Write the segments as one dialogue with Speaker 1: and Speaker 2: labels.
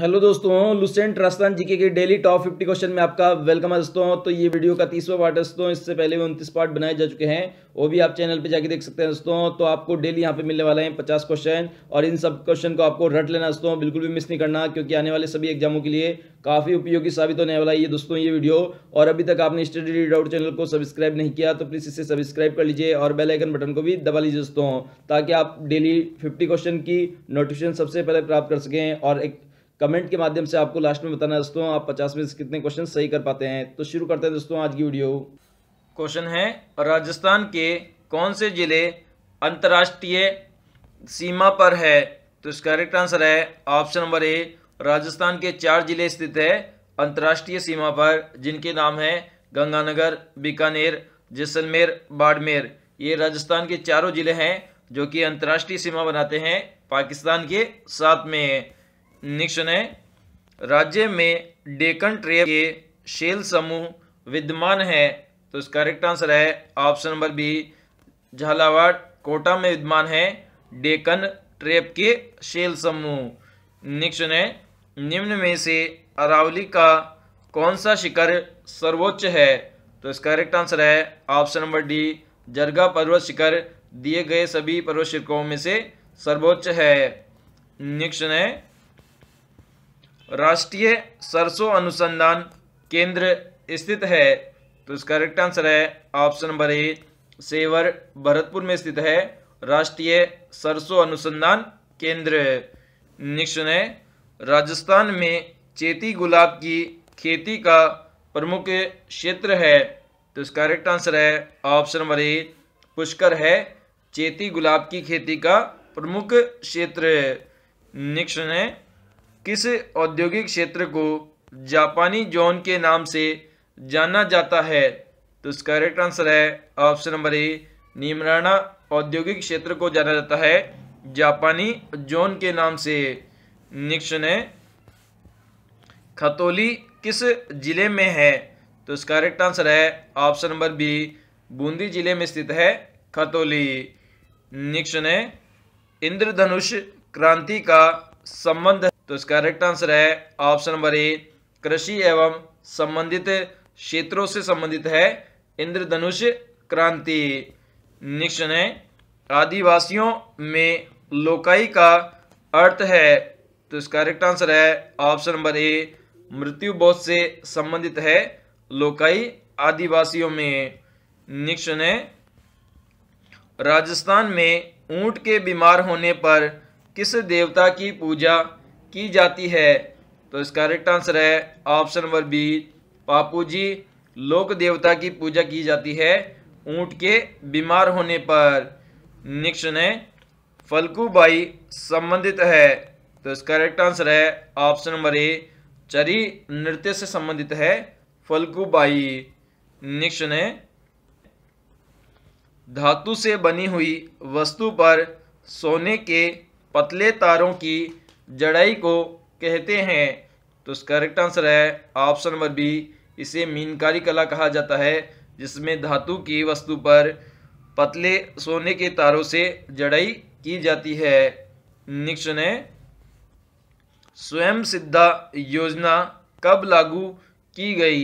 Speaker 1: hello दोस्तों Lucent Rajasthan GK के daily top fifty question में आपका वेलकम है दोस्तों तो ये वीडियो का तीसवा पार्ट है दोस्तों इससे पहले भी उनतीस पार्ट बनाए जा चुके हैं वो भी आप चैनल पे जाके देख सकते हैं दोस्तों तो आपको डेली यहाँ पे मिलने वाले हैं पचास क्वेश्चन और इन सब क्वेश्चन को आपको रट लेना दोस्तों बिल्कुल भी मिस नहीं करना क्योंकि आने वाले सभी एग्जामों के लिए काफ़ी उपयोगी साबित होने वाला है ये दोस्तों ये वीडियो और अभी तक आपने स्टडी रीड आउट चैनल को सब्सक्राइब नहीं किया तो प्लीज़ इसे सब्सक्राइब कर लीजिए और बेल आइकन बटन को भी दबा लीजिए दोस्तों ताकि आप डेली फिफ्टी क्वेश्चन की नोटिफिकेशन सबसे पहले प्राप्त कर सकें और एक कमेंट के माध्यम से आपको लास्ट में बताना दोस्तों आप पचास में से कितने क्वेश्चन सही कर पाते हैं तो शुरू करते हैं दोस्तों आज की वीडियो क्वेश्चन है राजस्थान के कौन से जिले अंतर्राष्ट्रीय सीमा पर है तो इसका करेक्ट आंसर है ऑप्शन नंबर ए राजस्थान के चार जिले स्थित है अंतर्राष्ट्रीय सीमा पर जिनके नाम है गंगानगर बीकानेर जैसलमेर बाड़मेर ये राजस्थान के चारों जिले हैं जो कि अंतर्राष्ट्रीय सीमा बनाते हैं पाकिस्तान के साथ में है निक्शनय राज्य में डेकन ट्रेप के शेल समूह विद्यमान है तो इसका करेक्ट आंसर है option number B Jhalawar Kota में विद्यमान है डेकन ट्रेप के शेल समूह निक्शन है निम्न में से अरावली का कौन सा शिखर सर्वोच्च है तो इसका करेक्ट आंसर है ऑप्शन नंबर डी जरगा पर्वत शिखर दिए गए सभी पर्वत शिखरों में से सर्वोच्च है निक्शन है राष्ट्रीय सरसों अनुसंधान केंद्र स्थित है तो इसका करेक्ट आंसर है option number A Sewar Bharatpur में स्थित है राष्ट्रीय सरसों अनुसंधान केंद्र नेक्स्ट है राजस्थान में चेती गुलाब की खेती का प्रमुख क्षेत्र है तो इसका करेक्ट आंसर है ऑप्शन नंबर ए पुष्कर है चेती गुलाब की खेती का प्रमुख क्षेत्र नेक्स्ट है किस औद्योगिक क्षेत्र को जापानी जोन के नाम से जाना जाता है तो इसका करेक्ट आंसर है ऑप्शन नंबर ए निमराना औद्योगिक क्षेत्र को जाना जाता है जापानी जोन के नाम से निक्षण है खतौली किस जिले में है तो इसका करेक्ट आंसर है ऑप्शन नंबर बी बूंदी जिले में स्थित है खतौली निक्षण है इंद्रधनुष क्रांति का संबंध तो इसका करेक्ट आंसर है ऑप्शन नंबर ए कृषि एवं संबंधित क्षेत्रों से संबंधित है इंद्रधनुष क्रांति निक्शन है आदिवासियों में लोकाई का अर्थ है तो इसका करेक्ट आंसर है ऑप्शन नंबर ए मृत्यु बोध से संबंधित है लोकाई आदिवासियों में निक्शन है राजस्थान में ऊंट के बीमार होने पर किस देवता की पूजा की जाती है तो इसका करेक्ट आंसर है option number B Pabu ji लोक देवता की पूजा की जाती है ऊंट के बीमार होने पर नेक्स्ट है फलकूबाई संबंधित है तो इसका करेक्ट आंसर है ऑप्शन नंबर ए चरी नृत्य से संबंधित है फलकूबाई निक्ष ने धातु से बनी हुई वस्तु पर सोने के पतले तारों की जड़ाई को कहते हैं तो इसका करेक्ट आंसर है ऑप्शन नंबर बी इसे मीनकारी कला कहा जाता है जिसमें धातु की वस्तु पर पतले सोने के तारों से जड़ाई की जाती है नेक्स्ट है स्वयं सिद्धा योजना कब लागू की गई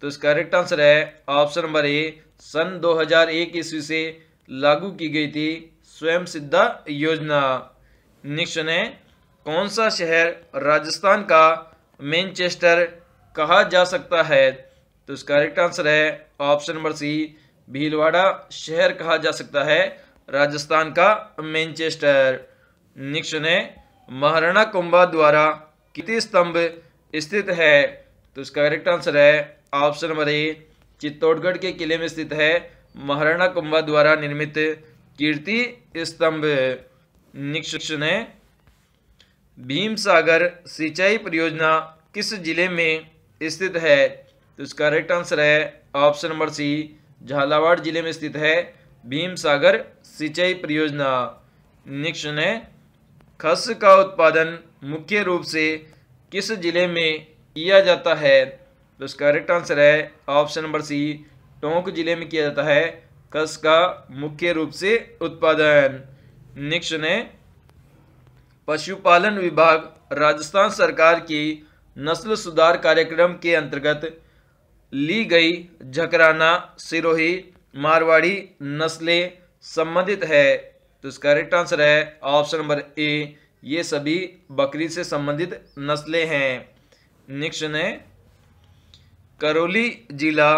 Speaker 1: तो इसका करेक्ट आंसर है ऑप्शन नंबर ए सन 2001 ईस्वी से लागू की गई थी स्वयं सिद्धा योजना नेक्स्ट है कौन सा शहर राजस्थान का मैनचेस्टर कहा जा सकता है तो इसका करेक्ट आंसर है ऑप्शन नंबर सी भीलवाड़ा शहर कहा जा सकता है राजस्थान का मैनचेस्टर निक्शन है महाराणा कुंभा द्वारा कितने स्तंभ स्थित है तो इसका करेक्ट आंसर है ऑप्शन नंबर ए चित्तौड़गढ़ के किले में स्थित है महाराणा कुंभा द्वारा निर्मित कीर्ति स्तंभ निक्षण है भीमसागर सिंचाई परियोजना किस जिले में स्थित है तो इसका राइट आंसर है ऑप्शन नंबर सी झालावाड़ जिले में स्थित है भीमसागर सिंचाई परियोजना नेक्स्ट है खस का उत्पादन मुख्य रूप से किस जिले में किया जाता है तो इसका राइट आंसर है ऑप्शन नंबर सी टोंक जिले में किया जाता है खस का मुख्य रूप से उत्पादन निक्षण है पशुपालन विभाग राजस्थान सरकार की नस्ल सुधार कार्यक्रम के अंतर्गत ली गई झकराना सिरोही मारवाड़ी नस्लें संबंधित है तो इसका राइट आंसर है ऑप्शन नंबर ए ये सभी बकरी से संबंधित नस्लें हैं नेक्स्ट ने करौली जिला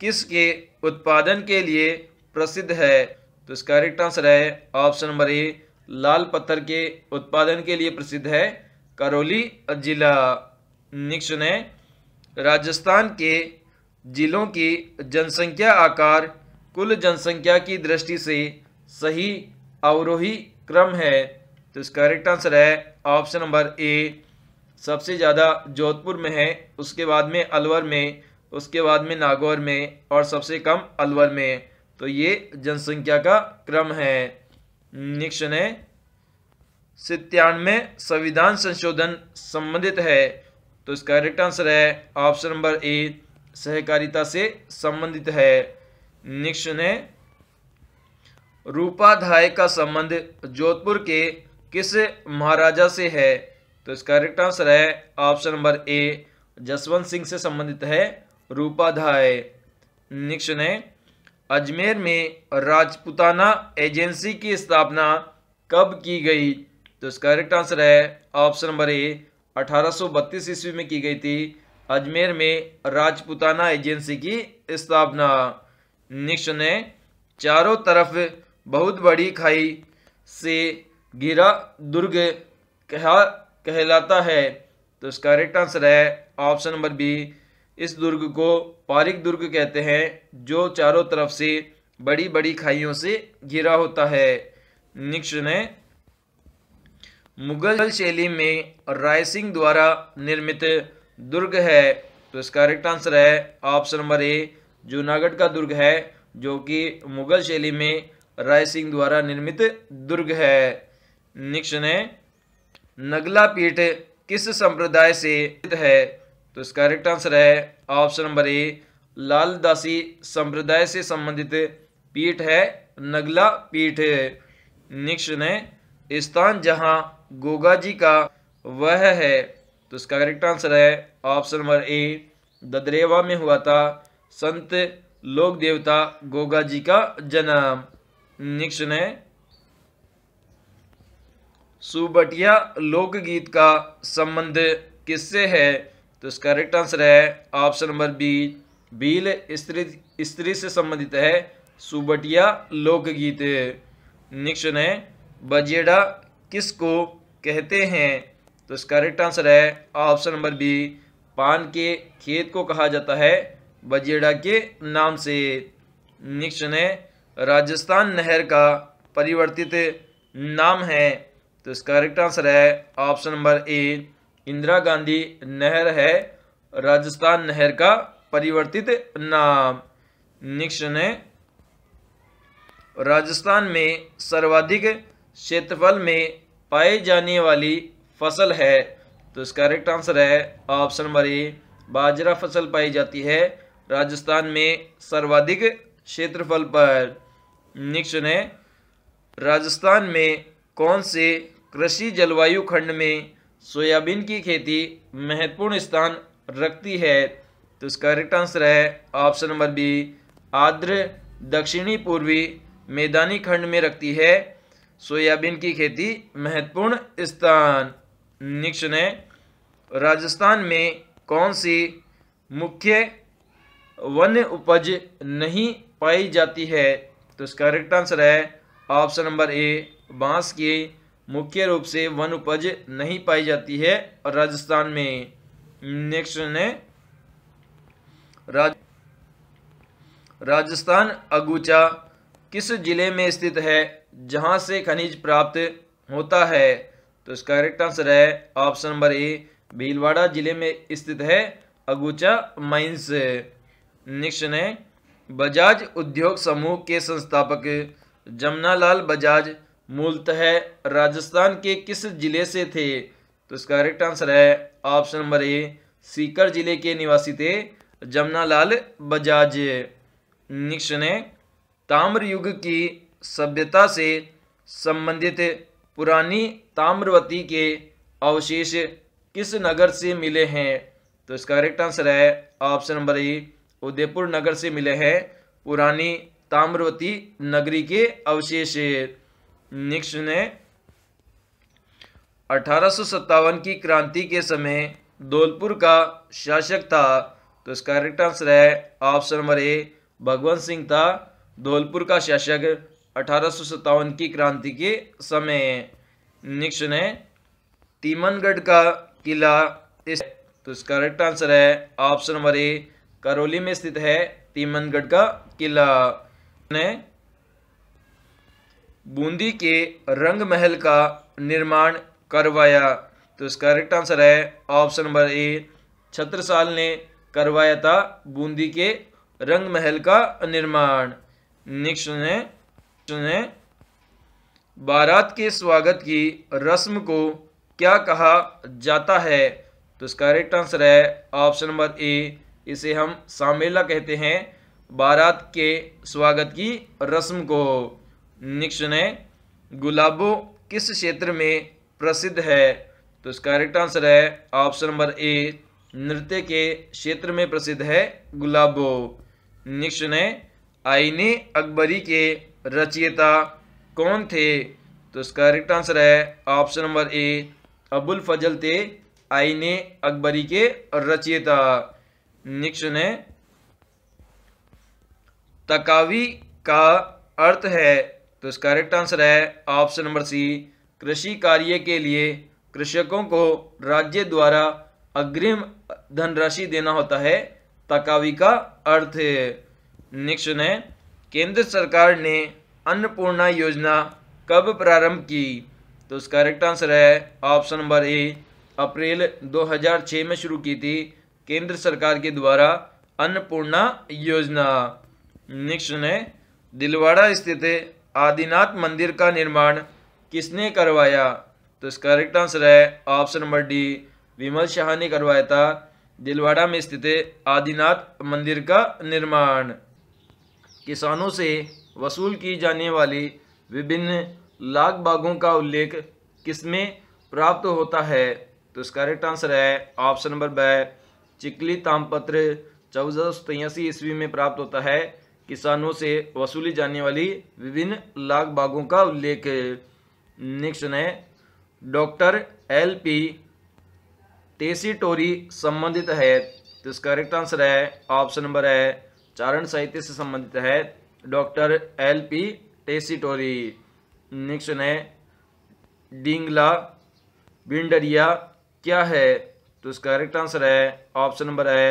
Speaker 1: किसके उत्पादन के लिए प्रसिद्ध है तो इसका राइट आंसर है ऑप्शन नंबर ए लाल पत्थर के उत्पादन के लिए प्रसिद्ध है करौली जिला निक्स ने राजस्थान के जिलों की जनसंख्या आकार कुल जनसंख्या की दृष्टि से सही अवरोही क्रम है तो इसका करेक्ट आंसर है ऑप्शन नंबर ए सबसे ज़्यादा जोधपुर में है उसके बाद में अलवर में उसके बाद में नागौर में और सबसे कम अलवर में तो ये जनसंख्या का क्रम है निक्ष ने सितानवे संविधान संशोधन संबंधित है तो इसका करेक्ट आंसर है ऑप्शन नंबर ए सहकारिता से संबंधित है निक्ष ने रूपाध्याय का संबंध जोधपुर के किस महाराजा से है तो इसका करेक्ट आंसर है option number A Jaswant Singh से संबंधित है रूपाध्याय निक्ष ने अजमेर में राजपुताना एजेंसी की स्थापना कब की गई तो इसका करेक्ट आंसर है ऑप्शन नंबर ए 1832 ईस्वी में की गई थी अजमेर में राजपुताना एजेंसी की स्थापना निक्ष ने चारों तरफ बहुत बड़ी खाई से घिरा दुर्ग कहा कहलाता है तो इसका करेक्ट आंसर है ऑप्शन नंबर बी इस दुर्ग को पारिक दुर्ग कहते हैं जो चारों तरफ से बड़ी बड़ी खाइयों से घिरा होता है निक्ष ने मुगल शैली में राय सिंह द्वारा निर्मित दुर्ग है तो इसका करेक्ट आंसर है ऑप्शन नंबर ए जूनागढ़ का दुर्ग है जो कि मुगल शैली में राय सिंह द्वारा निर्मित दुर्ग है निक्ष ने नगला पीठ किस संप्रदाय से है तो इसका करेक्ट आंसर है ऑप्शन नंबर ए लालदासी संप्रदाय से संबंधित पीठ है नगला पीठ निक्ष ने स्थान जहाँ गोगा जी का वह है तो इसका करेक्ट आंसर है ऑप्शन नंबर ए ददरेवा में हुआ था संत लोक देवता गोगा जी का जन्म निक्ष ने सुबटिया लोकगीत का संबंध किससे है तो इसका करेक्ट आंसर है ऑप्शन नंबर बी बील स्त्री स्त्री से संबंधित है सुबटिया लोकगीत नेक्स्ट है बजेड़ा किसको कहते हैं तो इसका करेक्ट आंसर है ऑप्शन नंबर बी पान के खेत को कहा जाता है बजेड़ा के नाम से निक्शन है राजस्थान नहर का परिवर्तित नाम है तो इसका करेक्ट आंसर है option number A Indira Gandhi नहर है राजस्थान नहर का परिवर्तित नाम नेक्स्ट ने राजस्थान में सर्वाधिक क्षेत्रफल में पाए जाने वाली फसल है तो इसका करेक्ट आंसर है ऑप्शन नंबर ए बाजरा फसल पाई जाती है राजस्थान में सर्वाधिक क्षेत्रफल पर नेक्स्ट है राजस्थान में कौन से कृषि जलवायु खंड में सोयाबीन की खेती महत्वपूर्ण स्थान रखती है तो इसका करेक्ट आंसर है ऑप्शन नंबर बी आर्द्र दक्षिणी पूर्वी मैदानी खंड में रखती है सोयाबीन की खेती महत्वपूर्ण स्थान निक्षण है राजस्थान में कौन सी मुख्य वन्य उपज नहीं पाई जाती है तो इसका करेक्ट आंसर है ऑप्शन नंबर ए बांस की मुख्य रूप से वन उपज नहीं पाई जाती है और राजस्थान में नेक्स्ट ने राज राजस्थान अगुचा किस जिले में स्थित है जहां से खनिज प्राप्त होता है तो इसका करेक्ट आंसर है ऑप्शन नंबर ए भीलवाड़ा जिले में स्थित है अगुचा माइंस नेक्स्ट ने बजाज उद्योग समूह के संस्थापक जमुना बजाज मूलतः राजस्थान के किस जिले से थे तो इसका करेक्ट आंसर है ऑप्शन नंबर ए सीकर जिले के निवासी थे जमुनालाल बजाज निक्ष ने ताम्रयुग की सभ्यता से संबंधित पुरानी ताम्रवती के अवशेष किस नगर से मिले हैं तो इसका करेक्ट आंसर है ऑप्शन नंबर ए उदयपुर नगर से मिले हैं पुरानी ताम्रवती नगरी के अवशेष निक्स ने अठारह की क्रांति के समय धौलपुर का शासक था तो इसका करेक्ट आंसर है option number A Bhagwant Singh था धौलपुर का शासक अठारह की क्रांति के समय निक्स ने तीमनगढ़ का किला इस तो इसका करेक्ट आंसर है ऑप्शन नंबर ए करौली में स्थित है तीमनगढ़ का किला ने बूंदी के रंग महल का निर्माण करवाया तो इसका करेक्ट आंसर है ऑप्शन नंबर ए छत्रसाल ने करवाया था बूंदी के रंग महल का निर्माण नेक्स्ट है ने बारात के स्वागत की रस्म को क्या कहा जाता है तो इसका करेक्ट आंसर है ऑप्शन नंबर ए इसे हम सामेला कहते हैं बारात के स्वागत की रस्म को नेक्स्ट है गुलाबो किस क्षेत्र में प्रसिद्ध है तो इसका करेक्ट आंसर है ऑप्शन नंबर ए नृत्य के क्षेत्र में प्रसिद्ध है गुलाबो नेक्स्ट है आईने अकबरी के रचयिता कौन थे तो इसका करेक्ट आंसर है option number A Abul Fazl थे आईने अकबरी के रचयिता नेक्स्ट है तकावी का अर्थ है तो इसका करेक्ट आंसर है ऑप्शन नंबर सी कृषि कार्य के लिए कृषकों को राज्य द्वारा अग्रिम धनराशि देना होता है तकावी का अर्थ नेक्स्ट है केंद्र सरकार ने अन्नपूर्णा योजना कब प्रारंभ की तो इसका करेक्ट आंसर है ऑप्शन नंबर ए अप्रैल 2006 में शुरू की थी केंद्र सरकार के द्वारा अन्नपूर्णा योजना नेक्स्ट है दिलवाड़ा स्थित आदिनाथ मंदिर का निर्माण किसने करवाया तो इसका करेक्ट आंसर है option number D Vimal Shah ने करवाया था दिलवाड़ा में स्थित आदिनाथ मंदिर का निर्माण किसानों से वसूल की जाने वाली विभिन्न लाख बागों का उल्लेख किसमें प्राप्त होता है तो इसका करेक्ट आंसर है ऑप्शन नंबर ब चिकली तामपत्र चौदह सौ ईस्वी में प्राप्त होता है किसानों से वसूली जाने वाली विभिन्न लाग बागों का उल्लेख नेक्स्ट है डॉक्टर एल पी टेसीटोरी टोरी संबंधित है तो इसका करेक्ट आंसर है ऑप्शन नंबर है चारण साहित्य से संबंधित है doctor L P Tessitori next है डिंगला बिंडरिया क्या है तो इसका करेक्ट आंसर है ऑप्शन नंबर है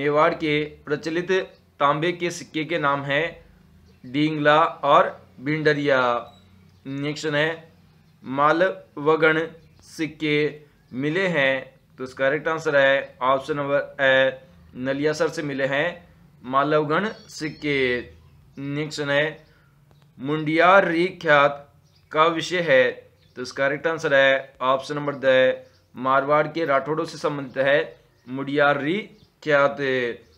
Speaker 1: मेवाड़ के प्रचलित तांबे के सिक्के के नाम हैं डींगला और भिंडरिया नेक्स्ट है मालवगण सिक्के मिले हैं तो इसका करेक्ट आंसर है option number A Naliasar से मिले हैं मालवगण सिक्के नेक्स्ट है मुंडियार ख्यात का विषय है तो इसका करेक्ट आंसर है ऑप्शन नंबर द मारवाड़ के राठौड़ों से संबंधित है मुडियार ख्यात